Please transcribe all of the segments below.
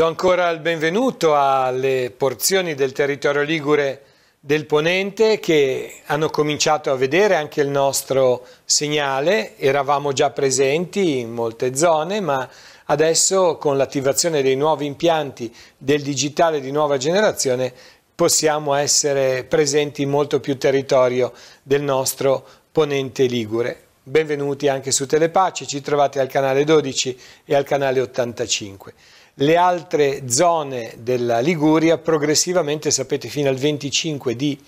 Do ancora il benvenuto alle porzioni del territorio ligure del Ponente che hanno cominciato a vedere anche il nostro segnale, eravamo già presenti in molte zone ma adesso con l'attivazione dei nuovi impianti del digitale di nuova generazione possiamo essere presenti in molto più territorio del nostro Ponente Ligure. Benvenuti anche su Telepace, ci trovate al canale 12 e al canale 85 le altre zone della Liguria progressivamente, sapete, fino al 25 di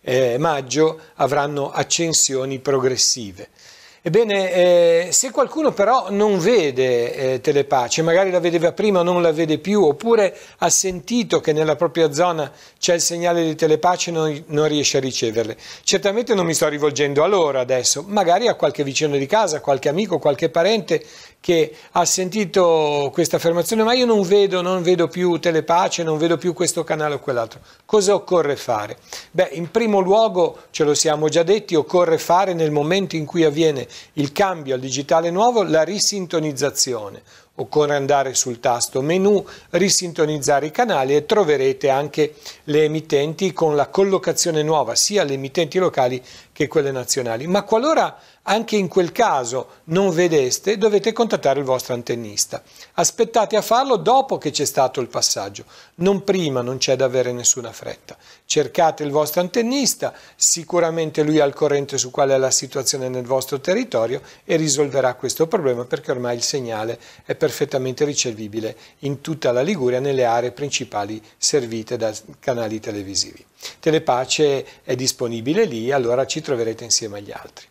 eh, maggio avranno accensioni progressive. Ebbene, eh, se qualcuno però non vede eh, Telepace, magari la vedeva prima o non la vede più, oppure ha sentito che nella propria zona c'è il segnale di Telepace e non, non riesce a riceverle, certamente non mi sto rivolgendo a loro adesso, magari a qualche vicino di casa, qualche amico, qualche parente che ha sentito questa affermazione, ma io non vedo, non vedo più telepace, non vedo più questo canale o quell'altro. Cosa occorre fare? Beh, in primo luogo, ce lo siamo già detti, occorre fare nel momento in cui avviene il cambio al digitale nuovo, la risintonizzazione, Occorre andare sul tasto menu, risintonizzare i canali e troverete anche le emittenti con la collocazione nuova, sia le emittenti locali che quelle nazionali. Ma qualora anche in quel caso non vedeste, dovete contattare il vostro antennista. Aspettate a farlo dopo che c'è stato il passaggio, non prima, non c'è da avere nessuna fretta. Cercate il vostro antennista, sicuramente lui è al corrente su qual è la situazione nel vostro territorio e risolverà questo problema perché ormai il segnale è perfetto perfettamente ricevibile in tutta la Liguria nelle aree principali servite da canali televisivi. Telepace è disponibile lì, allora ci troverete insieme agli altri.